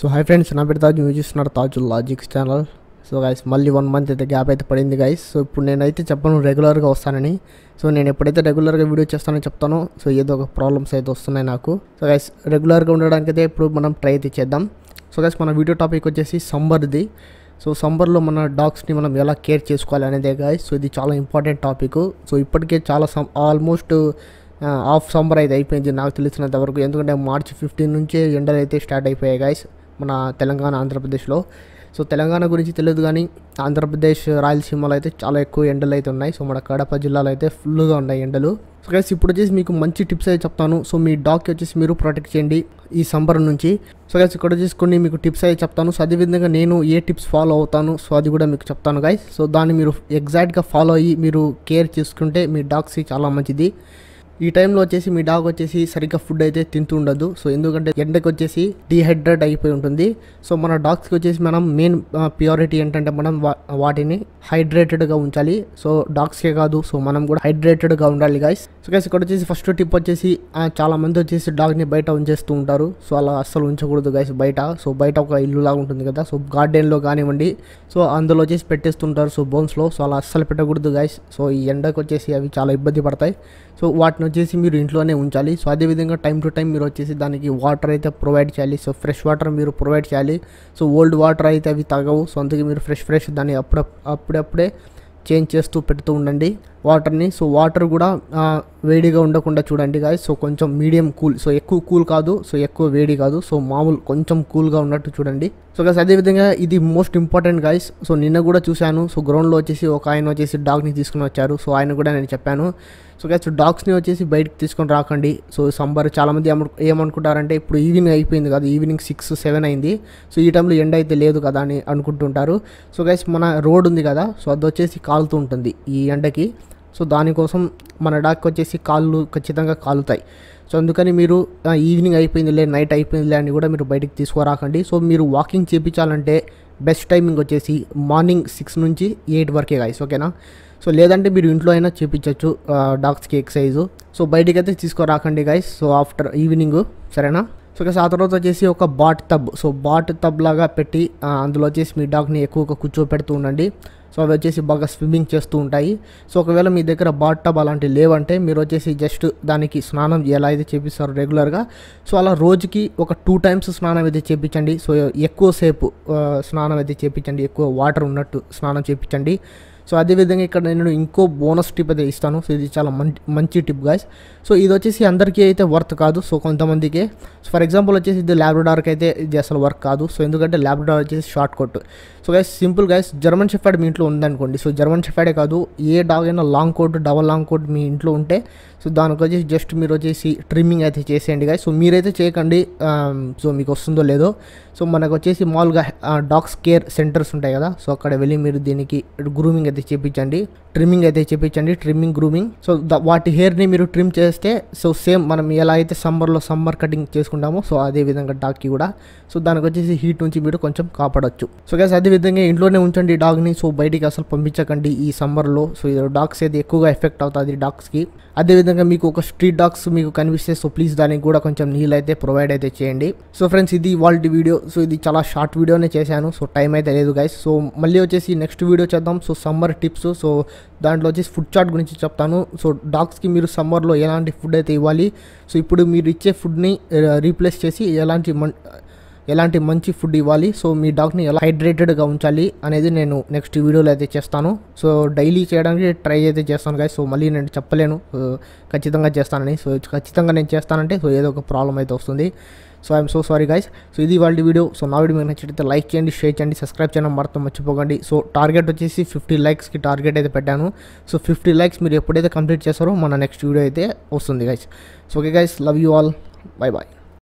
so hi friends నా పేరు తాజు చూస్తున్నారు Taju logics channel so guys మళ్ళీ వన్ మంత్ అయితే గ్యాప్ అయితే పడింది గాయస్ సో ఇప్పుడు నేనైతే చెప్పను రెగ్యులర్గా వస్తానని సో నేను ఎప్పుడైతే రెగ్యులర్గా వీడియో చేస్తానో చెప్తాను సో ఏదో ఒక ప్రాబ్లమ్స్ అయితే వస్తున్నాయి నాకు సో గైస్ రెగ్యులర్గా ఉండడానికి అయితే ఇప్పుడు మనం ట్రై అయితే చేద్దాం సో గైస్ మన వీడియో టాపిక్ వచ్చేసి సంబర్ది సో సంబర్లో మన డాగ్స్ని మనం ఎలా కేర్ చేసుకోవాలి అనేదే గాయస్ సో ఇది చాలా ఇంపార్టెంట్ టాపిక్ సో ఇప్పటికే చాలా ఆల్మోస్ట్ హాఫ్ సంబర్ అయితే అయిపోయింది నాకు తెలిసినంత వరకు ఎందుకంటే మార్చి ఫిఫ్టీన్ నుంచే ఎండలు అయితే స్టార్ట్ అయిపోయాయి గాయస్ మన తెలంగాణ ఆంధ్రప్రదేశ్లో సో తెలంగాణ గురించి తెలియదు కానీ ఆంధ్రప్రదేశ్ రాయలసీమలో అయితే చాలా ఎక్కువ ఎండలు అయితే ఉన్నాయి సో మన కడప జిల్లాలో అయితే ఫుల్గా ఉన్నాయి ఎండలు సో గైస్ ఇప్పుడు వచ్చేసి మీకు మంచి టిప్స్ అయితే చెప్తాను సో మీ డాగ్కి వచ్చేసి మీరు ప్రొటెక్ట్ చేయండి ఈ సంబరం నుంచి సో గైస్ ఇక్కడ వచ్చేసి కొన్ని మీకు టిప్స్ అయితే చెప్తాను సో అదేవిధంగా నేను ఏ టిప్స్ ఫాలో అవుతాను సో అది కూడా మీకు చెప్తాను గైస్ సో దాన్ని మీరు ఎగ్జాక్ట్గా ఫాలో అయ్యి మీరు కేర్ చేసుకుంటే మీ డాగ్స్కి చాలా మంచిది ఈ టైంలో వచ్చేసి మీ డాగ్ వచ్చేసి సరిగ్గా ఫుడ్ అయితే తింటూ ఉండదు సో ఎందుకంటే ఎండకు వచ్చేసి డీహైడ్రేట్ అయిపోయి ఉంటుంది సో మన డాగ్స్కి వచ్చేసి మనం మెయిన్ ప్యూరిటీ ఏంటంటే మనం వాటిని హైడ్రేటెడ్గా ఉంచాలి సో డాగ్స్కే కాదు సో మనం కూడా హైడ్రేటెడ్గా ఉండాలి గాయస్ సో గైస్ ఇక్కడ వచ్చేసి ఫస్ట్ టిప్ వచ్చేసి చాలా మంది వచ్చేసి డాగ్ని బయట ఉంచేస్తూ ఉంటారు సో అలా అస్సలు ఉంచకూడదు గాయస్ బయట సో బయట ఒక ఇల్లు లాగా ఉంటుంది కదా సో గార్డెన్లో కానివ్వండి సో అందులో వచ్చేసి పెట్టేస్తుంటారు సో బోన్స్లో సో అలా అస్సలు పెట్టకూడదు గాయస్ సో ఈ ఎండకు వచ్చేసి అవి చాలా ఇబ్బంది పడతాయి సో వాటిని వచ్చేసి మీరు ఇంట్లోనే ఉంచాలి సో అదేవిధంగా టైం టు టైం మీరు వచ్చేసి దానికి వాటర్ అయితే ప్రొవైడ్ చేయాలి సో ఫ్రెష్ వాటర్ మీరు ప్రొవైడ్ చేయాలి సో ఓల్డ్ వాటర్ అయితే అవి తగవు సో అందుకే మీరు ఫ్రెష్ ఫ్రెష్ దాన్ని అప్పుడప్పుడే చేంజ్ చేస్తూ పెడుతూ ఉండండి వాటర్ని సో వాటర్ కూడా వేడిగా ఉండకుండా చూడండి కాదు సో కొంచెం మీడియం కూల్ సో ఎక్కువ కూల్ కాదు సో ఎక్కువ వేడి కాదు సో మామూలు కొంచెం కూల్గా ఉన్నట్టు చూడండి సో గైస్ అదేవిధంగా ఇది మోస్ట్ ఇంపార్టెంట్ గాయస్ సో నిన్న కూడా చూశాను సో గ్రౌండ్లో వచ్చేసి ఒక ఆయన వచ్చేసి డాగ్ని తీసుకుని వచ్చారు సో ఆయన కూడా నేను చెప్పాను సో గ్యాస్ డాగ్స్ని వచ్చేసి బయటకు తీసుకొని రాకండి సో సంబర్ చాలామంది ఏమనుకుంటారంటే ఇప్పుడు ఈవినింగ్ అయిపోయింది కదా ఈవినింగ్ సిక్స్ సెవెన్ అయింది సో ఈ టైంలో ఎండ్ అయితే లేదు కదా అని అనుకుంటుంటారు సో గ్యాస్ మన రోడ్ ఉంది కదా సో అది వచ్చేసి కాలుతూ ఉంటుంది ఈ ఎండకి సో దానికోసం మన డాక్ వచ్చేసి కాళ్ళు ఖచ్చితంగా కాలుతాయి సో అందుకని మీరు ఈవినింగ్ అయిపోయిందిలే నైట్ అయిపోయిందిలే అని కూడా మీరు బయటికి తీసుకురాకండి సో మీరు వాకింగ్ చేయించాలంటే బెస్ట్ టైమింగ్ వచ్చేసి మార్నింగ్ సిక్స్ నుంచి ఎయిట్ వరకే కాయస్ ఓకేనా సో లేదంటే మీరు ఇంట్లో అయినా చేపించవచ్చు డాగ్స్కి ఎక్సైజు సో బయటికి అయితే తీసుకురాకండి గాయస్ సో ఆఫ్టర్ ఈవినింగ్ సరేనా సో ఆ తర్వాత వచ్చేసి ఒక bath tub so bath tub లాగా పెట్టి అందులో వచ్చేసి మీ డాగ్ని ఎక్కువగా కూర్చోపెడుతూ ఉండండి సో అవి వచ్చేసి బాగా స్విమ్మింగ్ చేస్తూ ఉంటాయి సో ఒకవేళ మీ దగ్గర బాట్ టబ్ అలాంటివి లేవంటే మీరు వచ్చేసి జస్ట్ దానికి స్నానం ఎలా అయితే చేపిస్తారు రెగ్యులర్గా సో అలా రోజుకి ఒక టూ టైమ్స్ స్నానం అయితే చేయించండి సో ఎక్కువసేపు స్నానం అయితే చేయించండి ఎక్కువ వాటర్ ఉన్నట్టు స్నానం చేయించండి సో అదేవిధంగా ఇక్కడ నేను ఇంకో బోనస్ టిప్ అయితే ఇస్తాను సో ఇది చాలా మంచి మంచి టిప్ గాయస్ సో ఇది వచ్చేసి అందరికీ అయితే వర్త్ కాదు సో సో ఫర్ ఎగ్జాంపుల్ వచ్చేసి ఇది ల్యాబ్రడార్కి అయితే ఇది అసలు వర్క్ కాదు సో ఎందుకంటే ల్యాబ్రడార్ వచ్చేసి short cut so guys simple guys German shepherd మీ ఇంట్లో ఉందనుకోండి సో జర్మన్ షెఫాడే కాదు ఏ డాగ్ అయినా long coat double long coat మీ ఇంట్లో ఉంటే సో దానికి వచ్చేసి జస్ట్ మీరు వచ్చేసి ట్రిమ్మింగ్ అయితే చేసేయండి కానీ సో మీరైతే చేయకండి సో మీకు వస్తుందో లేదో సో మనకు వచ్చేసి మామూలుగా డాగ్స్ కేర్ సెంటర్స్ ఉంటాయి కదా సో అక్కడ వెళ్ళి మీరు దీనికి గ్రూమింగ్ అయితే చేపించండి ట్రిమ్మింగ్ అయితే చేపించండి ట్రిమ్మింగ్ గ్రూమింగ్ సో వాటి హెయిర్ని మీరు ట్రిమ్ చేస్తే సో సేమ్ మనం ఎలా అయితే సమ్మర్లో సమ్మర్ కటింగ్ చేసుకుంటామో సో అదే విధంగా డాగ్కి కూడా సో దానికి వచ్చేసి హీట్ నుంచి మీరు కొంచెం కాపాడొచ్చు సో గ్యాస్ విధంగా ఇంట్లోనే ఉంచండి డాగ్ని సో బయటికి అసలు పంపించకండి ఈ సమ్మర్లో సో డాగ్స్ అయితే ఎక్కువగా ఎఫెక్ట్ అవుతుంది డాగ్స్కి అదేవిధంగా ఖచ్చితంగా మీకు ఒక స్ట్రీట్ డాగ్స్ మీకు కనిపిస్తే సో ప్లీజ్ దానికి కూడా కొంచెం నీళ్ళు అయితే ప్రొవైడ్ అయితే చేయండి సో ఫ్రెండ్స్ ఇది వాళ్ళ వీడియో సో ఇది చాలా షార్ట్ వీడియోనే చేశాను సో టైం అయితే లేదు గాయస్ సో మళ్ళీ వచ్చేసి నెక్స్ట్ వీడియో చేద్దాం సో సమ్మర్ టిప్స్ సో దాంట్లో వచ్చేసి ఫుడ్ చార్ట్ గురించి చెప్తాను సో డాగ్స్కి మీరు సమ్మర్లో ఎలాంటి ఫుడ్ అయితే ఇవ్వాలి సో ఇప్పుడు మీరు ఇచ్చే ఫుడ్ని రీప్లేస్ uh, చేసి ఎలాంటి ఎలాంటి మంచి ఫుడ్ ఇవ్వాలి సో మీ డాగ్ని ఎలా హైడ్రేటెడ్గా ఉంచాలి అనేది నేను నెక్స్ట్ వీడియోలో అయితే చేస్తాను సో డైలీ చేయడానికి ట్రై అయితే చేస్తాను కానీ సో మళ్ళీ నేను చెప్పలేను ఖచ్చితంగా చేస్తానని సో ఖచ్చితంగా నేను చేస్తానంటే సో ఏదో ఒక ప్రాబ్లం అయితే వస్తుంది so I'm so sorry guys so ఇది వాళ్ళ వీడియో సో నా వీడియో మీకు నచ్చితే లైక్ చేయండి షేర్ చేయండి సబ్స్క్రైబ్ చేయడం మరతం మర్చిపోకండి సో టార్గెట్ వచ్చేసి ఫిఫ్టీ లైక్స్కి టార్గెట్ అయితే పెట్టాను సో ఫిఫ్టీ లైక్స్ మీరు ఎప్పుడైతే కంప్లీట్ చేస్తారో మన నెక్స్ట్ వీడియో అయితే వస్తుంది guys so okay guys love you all bye bye